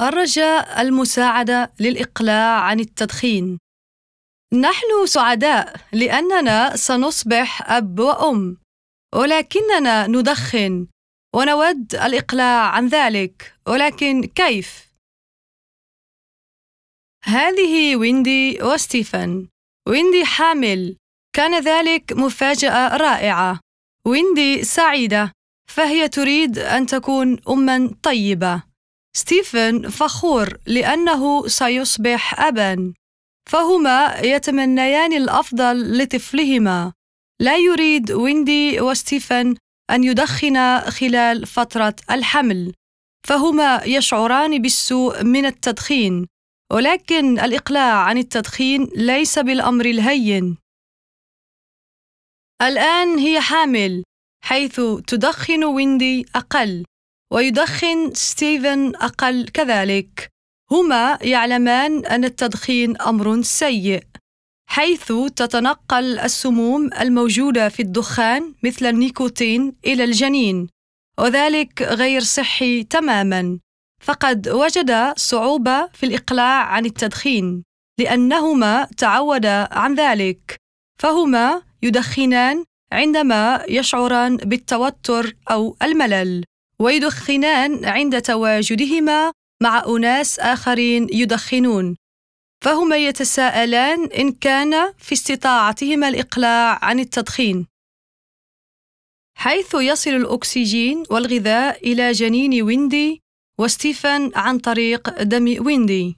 الرجاء المساعدة للإقلاع عن التدخين نحن سعداء لأننا سنصبح أب وأم ولكننا ندخن ونود الإقلاع عن ذلك ولكن كيف؟ هذه ويندي وستيفن ويندي حامل كان ذلك مفاجأة رائعة ويندي سعيدة فهي تريد أن تكون أما طيبة ستيفن فخور لأنه سيصبح أبا فهما يتمنيان الأفضل لطفلهما لا يريد ويندي وستيفن أن يدخن خلال فترة الحمل فهما يشعران بالسوء من التدخين ولكن الإقلاع عن التدخين ليس بالأمر الهين الآن هي حامل حيث تدخن ويندي أقل ويدخن ستيفن أقل كذلك هما يعلمان أن التدخين أمر سيء حيث تتنقل السموم الموجودة في الدخان مثل النيكوتين إلى الجنين وذلك غير صحي تماما فقد وجد صعوبة في الإقلاع عن التدخين لأنهما تعودا عن ذلك فهما يدخنان عندما يشعران بالتوتر أو الملل ويدخنان عند تواجدهما مع أناس آخرين يدخنون فهما يتساءلان إن كان في استطاعتهما الإقلاع عن التدخين حيث يصل الأكسجين والغذاء إلى جنين ويندي وستيفن عن طريق دم ويندي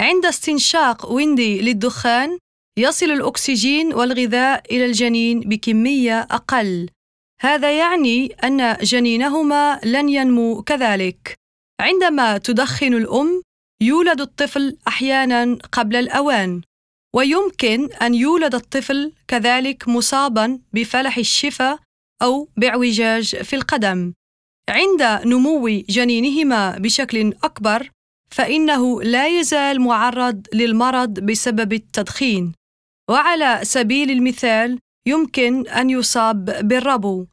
عند استنشاق ويندي للدخان يصل الأكسجين والغذاء إلى الجنين بكمية أقل هذا يعني أن جنينهما لن ينمو كذلك. عندما تدخن الأم، يولد الطفل أحياناً قبل الأوان، ويمكن أن يولد الطفل كذلك مصابا بفلح الشفا أو باعوجاج في القدم. عند نمو جنينهما بشكل أكبر، فإنه لا يزال معرض للمرض بسبب التدخين. وعلى سبيل المثال، يمكن أن يصاب بالربو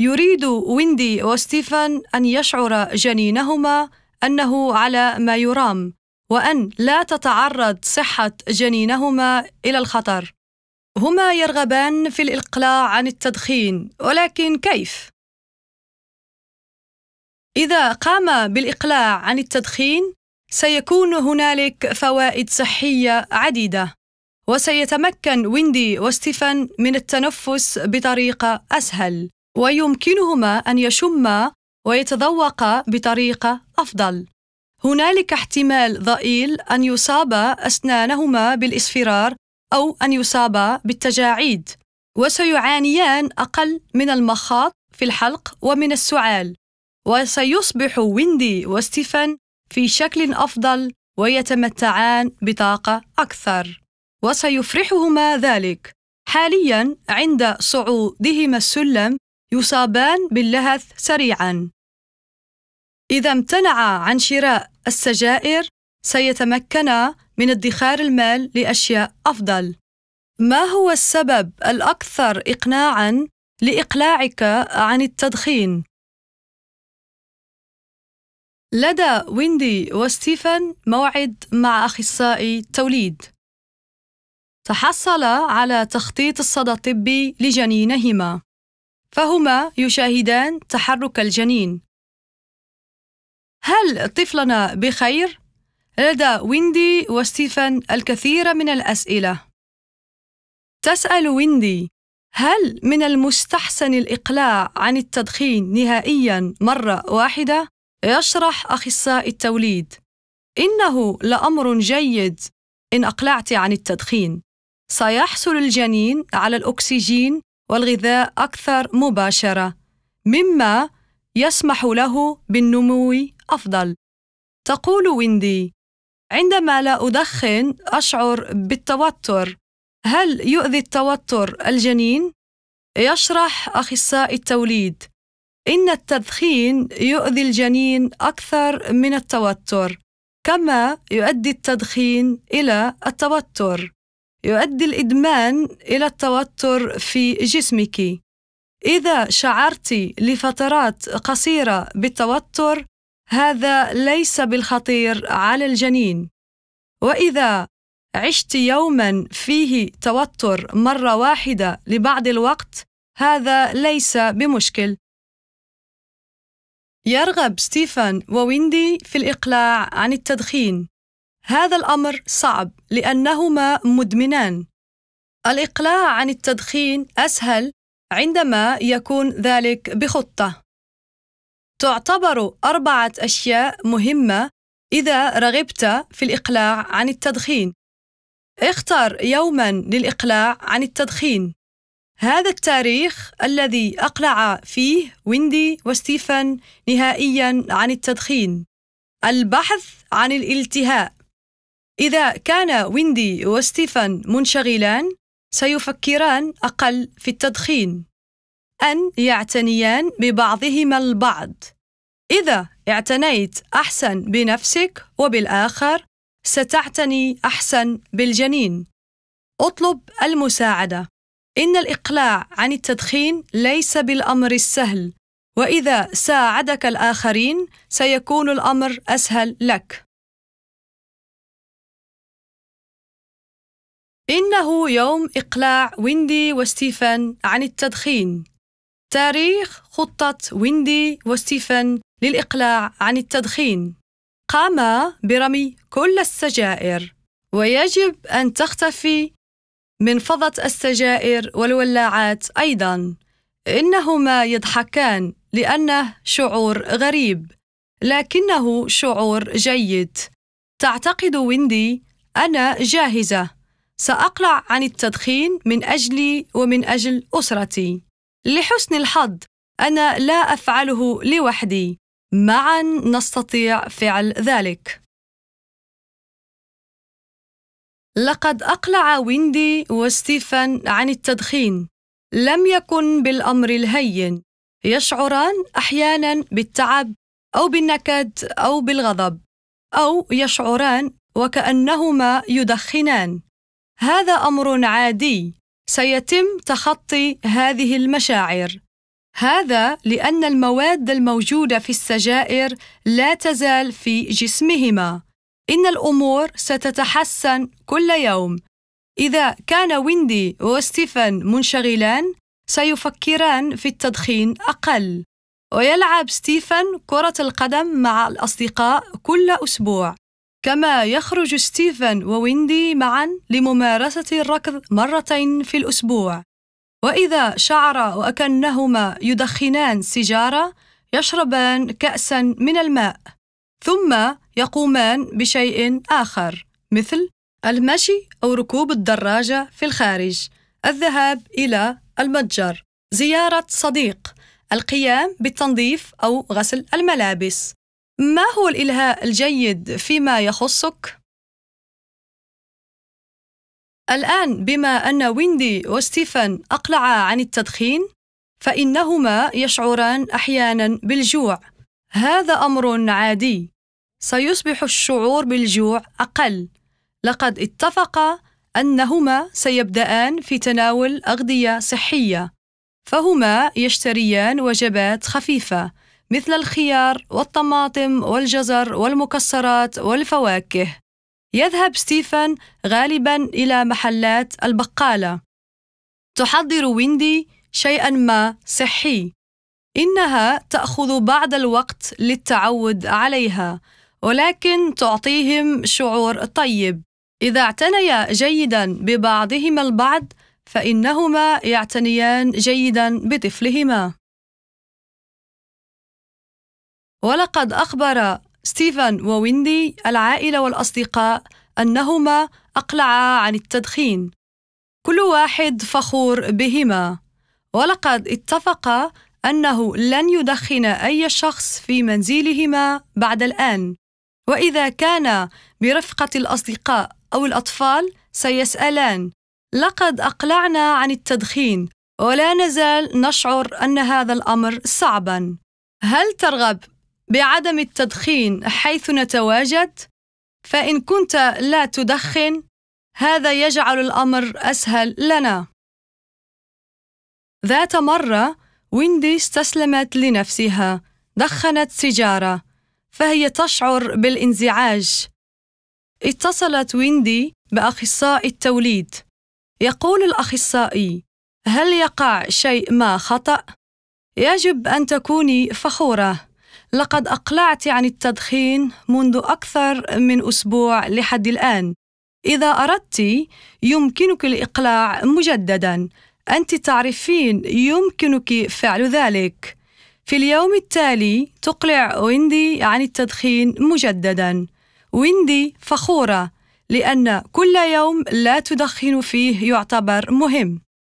يريد ويندي وستيفن أن يشعر جنينهما أنه على ما يرام وأن لا تتعرض صحة جنينهما إلى الخطر هما يرغبان في الإقلاع عن التدخين ولكن كيف؟ إذا قام بالإقلاع عن التدخين سيكون هنالك فوائد صحية عديدة وسيتمكن ويندي وستيفن من التنفس بطريقة أسهل ويمكنهما أن يشما ويتذوقا بطريقة أفضل هنالك احتمال ضئيل أن يصاب أسنانهما بالإصفرار أو أن يصابا بالتجاعيد وسيعانيان أقل من المخاط في الحلق ومن السعال وسيصبح ويندي وستيفن في شكل أفضل ويتمتعان بطاقة أكثر وسيفرحهما ذلك حاليا عند صعودهما السلم يصابان باللهث سريعا اذا امتنعا عن شراء السجائر سيتمكنا من ادخار المال لاشياء افضل ما هو السبب الاكثر اقناعا لاقلاعك عن التدخين لدى ويندي وستيفن موعد مع اخصائي توليد تحصل على تخطيط الصدى الطبي لجنينهما فهما يشاهدان تحرك الجنين هل طفلنا بخير؟ لدى ويندي وستيفن الكثير من الأسئلة تسأل ويندي هل من المستحسن الإقلاع عن التدخين نهائياً مرة واحدة؟ يشرح أخصائي التوليد إنه لأمر جيد إن أقلعت عن التدخين سيحصل الجنين على الأكسجين والغذاء أكثر مباشرة مما يسمح له بالنمو أفضل تقول ويندي عندما لا أدخن أشعر بالتوتر هل يؤذي التوتر الجنين؟ يشرح أخصائي التوليد إن التدخين يؤذي الجنين أكثر من التوتر كما يؤدي التدخين إلى التوتر يؤدي الإدمان إلى التوتر في جسمك إذا شعرت لفترات قصيرة بالتوتر هذا ليس بالخطير على الجنين وإذا عشت يوما فيه توتر مرة واحدة لبعض الوقت هذا ليس بمشكل يرغب ستيفان وويندي في الإقلاع عن التدخين هذا الأمر صعب لأنهما مدمنان. الإقلاع عن التدخين أسهل عندما يكون ذلك بخطة. تعتبر أربعة أشياء مهمة إذا رغبت في الإقلاع عن التدخين. اختر يوماً للإقلاع عن التدخين. هذا التاريخ الذي أقلع فيه ويندي وستيفن نهائياً عن التدخين. البحث عن الالتهاء إذا كان ويندي وستيفن منشغلان سيفكران أقل في التدخين أن يعتنيان ببعضهما البعض إذا اعتنيت أحسن بنفسك وبالآخر ستعتني أحسن بالجنين اطلب المساعدة إن الإقلاع عن التدخين ليس بالأمر السهل وإذا ساعدك الآخرين سيكون الأمر أسهل لك إنه يوم إقلاع ويندي وستيفن عن التدخين تاريخ خطة ويندي وستيفن للإقلاع عن التدخين قاما برمي كل السجائر ويجب أن تختفي من فضة السجائر والولاعات أيضا إنهما يضحكان لأنه شعور غريب لكنه شعور جيد تعتقد ويندي أنا جاهزة سأقلع عن التدخين من أجلي ومن أجل أسرتي لحسن الحظ أنا لا أفعله لوحدي معا نستطيع فعل ذلك لقد أقلع ويندي وستيفن عن التدخين لم يكن بالأمر الهين يشعران أحيانا بالتعب أو بالنكد أو بالغضب أو يشعران وكأنهما يدخنان هذا أمر عادي سيتم تخطي هذه المشاعر هذا لأن المواد الموجودة في السجائر لا تزال في جسمهما إن الأمور ستتحسن كل يوم إذا كان ويندي وستيفن منشغلان سيفكران في التدخين أقل ويلعب ستيفن كرة القدم مع الأصدقاء كل أسبوع كما يخرج ستيفن وويندي معا لممارسة الركض مرتين في الأسبوع وإذا شعر وأكنهما يدخنان سيجارة يشربان كأسا من الماء ثم يقومان بشيء آخر مثل المشي أو ركوب الدراجة في الخارج الذهاب إلى المتجر زيارة صديق القيام بالتنظيف أو غسل الملابس ما هو الإلهاء الجيد فيما يخصك؟ الآن بما أن ويندي وستيفن أقلعا عن التدخين فإنهما يشعران أحيانا بالجوع هذا أمر عادي سيصبح الشعور بالجوع أقل لقد اتفقا أنهما سيبدأان في تناول أغذية صحية فهما يشتريان وجبات خفيفة مثل الخيار والطماطم والجزر والمكسرات والفواكه يذهب ستيفن غالبا الى محلات البقاله تحضر ويندي شيئا ما صحي انها تاخذ بعض الوقت للتعود عليها ولكن تعطيهم شعور طيب اذا اعتنيا جيدا ببعضهما البعض فانهما يعتنيان جيدا بطفلهما ولقد أخبر ستيفن وويندي العائلة والأصدقاء أنهما أقلعا عن التدخين كل واحد فخور بهما ولقد اتفقا أنه لن يدخن أي شخص في منزلهما بعد الآن وإذا كان برفقة الأصدقاء أو الأطفال سيسألان لقد أقلعنا عن التدخين ولا نزال نشعر أن هذا الأمر صعبا هل ترغب بعدم التدخين حيث نتواجد فان كنت لا تدخن هذا يجعل الامر اسهل لنا ذات مره ويندي استسلمت لنفسها دخنت سيجاره فهي تشعر بالانزعاج اتصلت ويندي باخصائي التوليد يقول الاخصائي هل يقع شيء ما خطا يجب ان تكوني فخوره لقد أقلعت عن التدخين منذ أكثر من أسبوع لحد الآن إذا أردت يمكنك الإقلاع مجددا أنت تعرفين يمكنك فعل ذلك في اليوم التالي تقلع ويندي عن التدخين مجددا ويندي فخورة لأن كل يوم لا تدخن فيه يعتبر مهم